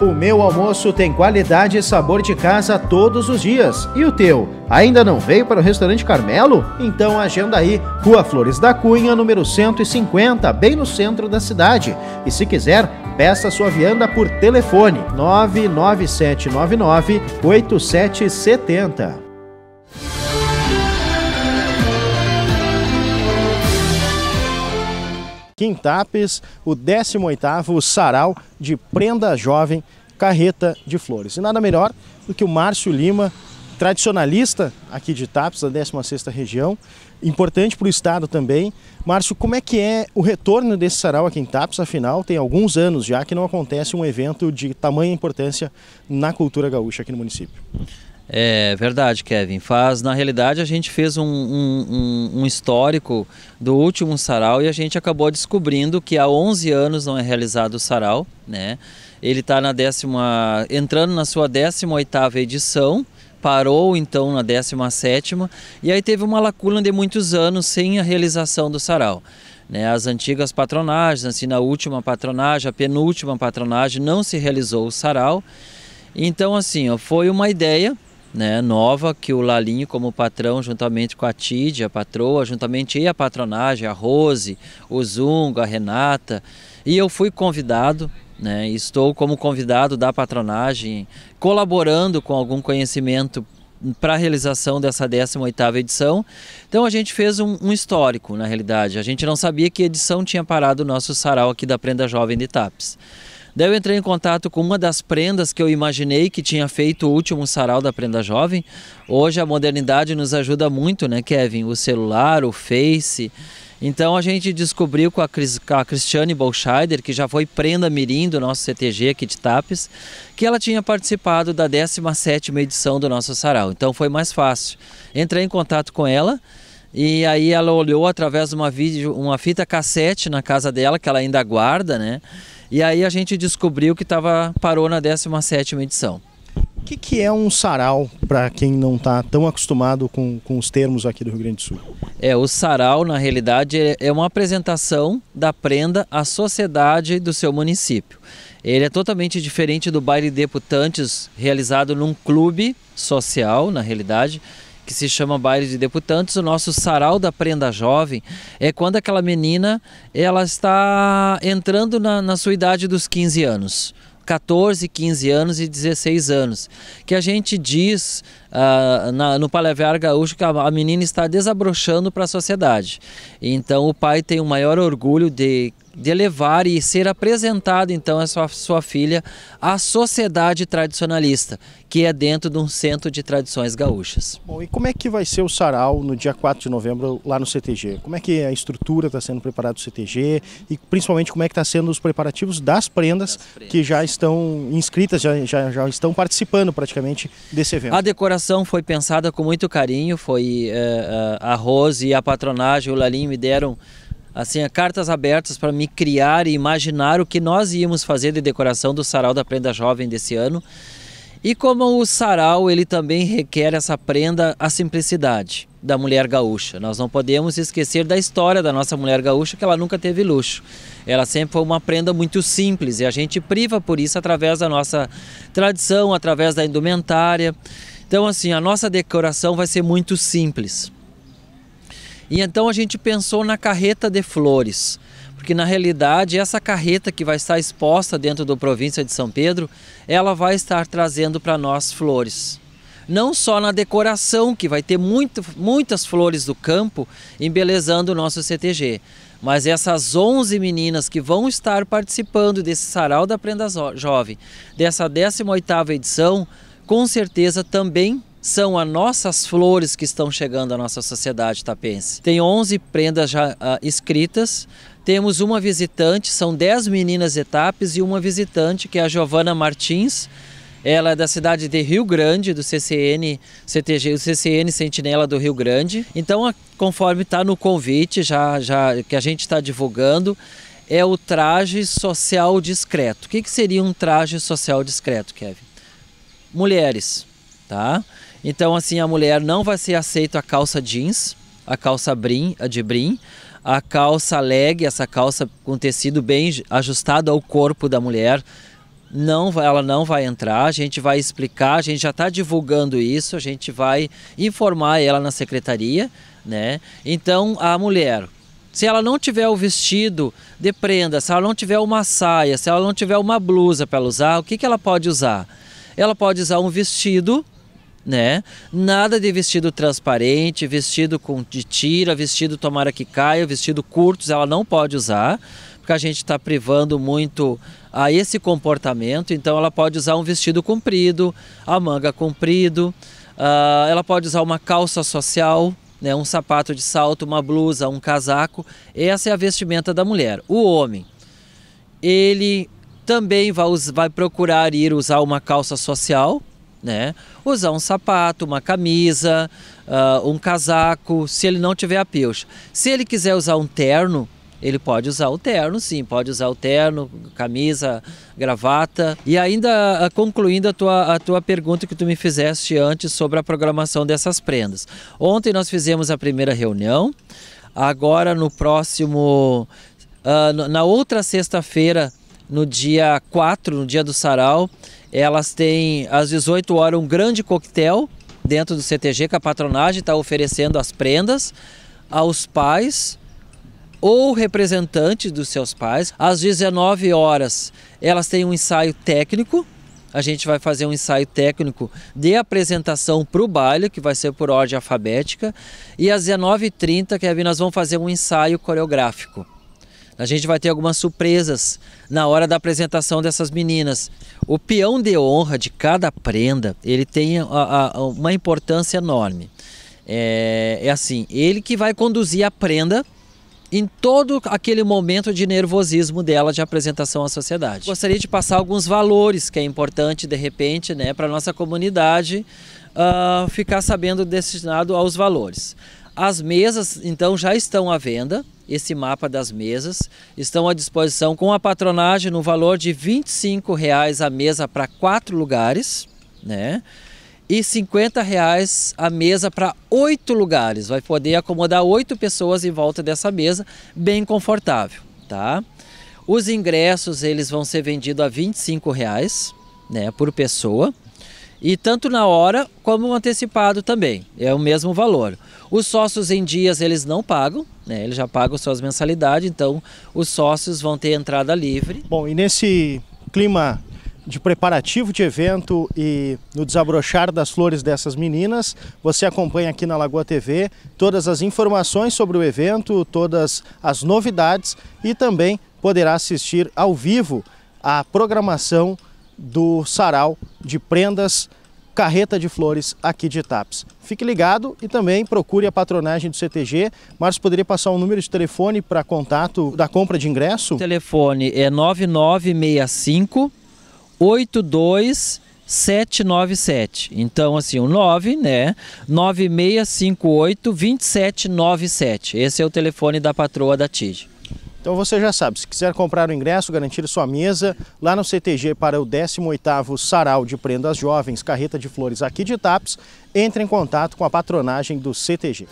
O meu almoço tem qualidade e sabor de casa todos os dias. E o teu? Ainda não veio para o restaurante Carmelo? Então agenda aí, Rua Flores da Cunha, número 150, bem no centro da cidade. E se quiser, peça sua vianda por telefone 99799 8770. Tapes, o 18º Sarau de Prenda Jovem Carreta de Flores. E nada melhor do que o Márcio Lima, tradicionalista aqui de Tapes, da 16ª região, importante para o estado também. Márcio, como é que é o retorno desse sarau aqui em Tapes? Afinal, tem alguns anos já que não acontece um evento de tamanha importância na cultura gaúcha aqui no município. É verdade, Kevin. Faz, na realidade, a gente fez um, um, um, histórico do último sarau e a gente acabou descobrindo que há 11 anos não é realizado o sarau, né? Ele está na décima, entrando na sua 18 oitava edição, parou então na 17 sétima e aí teve uma lacuna de muitos anos sem a realização do sarau. Né, as antigas patronagens, assim, na última patronagem, a penúltima patronagem, não se realizou o sarau. Então, assim, ó, foi uma ideia né, nova que o Lalinho como patrão juntamente com a Tide, a patroa, juntamente e a patronagem, a Rose, o Zunga a Renata. E eu fui convidado, né, estou como convidado da patronagem, colaborando com algum conhecimento para a realização dessa 18ª edição. Então a gente fez um, um, histórico, na realidade. A gente não sabia que edição tinha parado o nosso sarau aqui da Prenda Jovem de Tapes. Daí eu entrei em contato com uma das prendas que eu imaginei que tinha feito o último sarau da prenda jovem. Hoje a modernidade nos ajuda muito, né, Kevin? O celular, o Face. Então a gente descobriu com a, Chris, com a Cristiane Bolscheider, que já foi prenda mirim do nosso CTG aqui de Tapes, que ela tinha participado da 17ª edição do nosso sarau. Então foi mais fácil. Entrei em contato com ela e aí ela olhou através de uma, vídeo, uma fita cassete na casa dela, que ela ainda guarda, né? E aí a gente descobriu que tava, parou na 17ª edição. O que, que, é um sarau, para quem não está tão acostumado com, com os termos aqui do Rio Grande do Sul? É, o sarau, na realidade, é, é uma apresentação da prenda à sociedade do seu município. Ele é totalmente diferente do baile de deputantes realizado num clube social, na realidade, que se chama Baile de Deputantes, o nosso sarau da prenda jovem, é quando aquela menina ela está entrando na, na sua idade dos 15 anos. 14, 15 anos e 16 anos. Que a gente diz uh, na, no Palavrear Gaúcho que a, a, menina está desabrochando para a sociedade. Então o pai tem o maior orgulho de de levar e ser apresentado então a sua, sua filha à sociedade tradicionalista, que é dentro de um centro de tradições gaúchas. Bom, e como é que vai ser o sarau no dia 4 de novembro lá no CTG? Como é que a estrutura está sendo preparada do CTG e principalmente como é que está sendo os preparativos das prendas, das prendas, que já estão inscritas, já, já, já estão participando praticamente desse evento? A decoração foi pensada com muito carinho, foi é, a Rose e a patronagem, o Lalim me deram assim, cartas abertas para me criar e imaginar o que nós íamos fazer de decoração do sarau da prenda jovem desse ano. E como o sarau, ele também requer essa prenda a simplicidade da mulher gaúcha. Nós não podemos esquecer da história da nossa mulher gaúcha, que ela nunca teve luxo. Ela sempre foi uma prenda muito simples e a gente priva por isso através da nossa tradição, através da indumentária. Então, assim, a nossa decoração vai ser muito simples. E então a gente pensou na carreta de flores, porque na realidade essa carreta que vai estar exposta dentro do província de São Pedro, ela vai estar trazendo para nós flores. Não só na decoração, que vai ter muito, muitas flores do campo embelezando o nosso CTG, mas essas 11 meninas que vão estar participando desse Sarau da Prenda Jovem, dessa 18ª edição, com certeza também são as nossas flores que estão chegando à nossa sociedade tapense. Tem 11 prendas já uh, escritas, temos uma visitante, são 10 meninas etapas e uma visitante, que é a Giovana Martins. Ela é da cidade de Rio Grande, do CCN, CTG, o CCN Sentinela do Rio Grande. Então, conforme está no convite, já, já que a gente está divulgando, é o traje social discreto. O que, que seria um traje social discreto, Kevin? Mulheres, tá? Então, assim, a mulher não vai ser aceita a calça jeans, a calça brim, a de brim, a calça leg, essa calça com tecido bem ajustado ao corpo da mulher. Não, ela não vai entrar, a gente vai explicar, a gente já está divulgando isso, a gente vai informar ela na secretaria, né? Então a mulher, se ela não tiver o vestido de prenda, se ela não tiver uma saia, se ela não tiver uma blusa para usar, o que, que ela pode usar? Ela pode usar um vestido né? Nada de vestido transparente, vestido com de tira, vestido tomara que caia, vestido curtos, ela não pode usar, porque a gente está privando muito a esse comportamento. Então ela pode usar um vestido comprido, a manga comprido, uh, ela pode usar uma calça social, né? Um sapato de salto, uma blusa, um casaco. Essa é a vestimenta da mulher. O homem, ele também vai, vai procurar ir usar uma calça social, né? Usar um sapato, uma camisa, uh, um casaco, se ele não tiver a pilcha. Se ele quiser usar um terno, ele pode usar o terno, sim, pode usar o terno, camisa, gravata. E ainda ah, concluindo a tua, a tua pergunta que tu me fizeste antes sobre a programação dessas prendas. Ontem nós fizemos a primeira reunião, agora no próximo. Uh, na outra sexta-feira no dia 4, no dia do sarau, elas têm às 18 horas um grande coquetel dentro do CTG que a patronagem está oferecendo as prendas aos pais ou representantes dos seus pais. Às 19 horas elas têm um ensaio técnico. A gente vai fazer um ensaio técnico de apresentação para o baile, que vai ser por ordem alfabética. E às 19h30, Kevin, nós vamos fazer um ensaio coreográfico. A gente vai ter algumas surpresas na hora da apresentação dessas meninas. O peão de honra de cada prenda, ele tem a, a, uma importância enorme. É, é assim, ele que vai conduzir a prenda em todo aquele momento de nervosismo dela de apresentação à sociedade. Gostaria de passar alguns valores que é importante, de repente, né, para a nossa comunidade uh, ficar sabendo destinado aos valores. As mesas, então, já estão à venda esse mapa das mesas. Estão à disposição com a patronagem no valor de R$ 25 a mesa para quatro lugares, né? E R$ 50 a mesa para oito lugares. Vai poder acomodar oito pessoas em volta dessa mesa, bem confortável, tá? Os ingressos eles vão ser vendidos a R$ 25 né, por pessoa. E tanto na hora como antecipado também, é o mesmo valor. Os sócios em dias eles não pagam, né? eles já pagam suas mensalidades, então os sócios vão ter entrada livre. Bom, e nesse clima de preparativo de evento e no desabrochar das flores dessas meninas. Você acompanha aqui na Lagoa TV todas as informações sobre o evento, todas as novidades e também poderá assistir ao vivo a programação do Sarau de Prendas carreta de flores aqui de Itapes. Fique ligado e também procure a patronagem do CTG. Márcio, poderia passar um número de telefone para contato da compra de ingresso? O telefone é 9965 8297. Então, assim, o 9, né? 9658 2797. Esse é o telefone da patroa da TID. Então você já sabe, se quiser comprar o ingresso, garantir sua mesa lá no CTG para o 18º Sarau de Prendas Jovens, Carreta de Flores aqui de Tapes, entre em contato com a patronagem do CTG.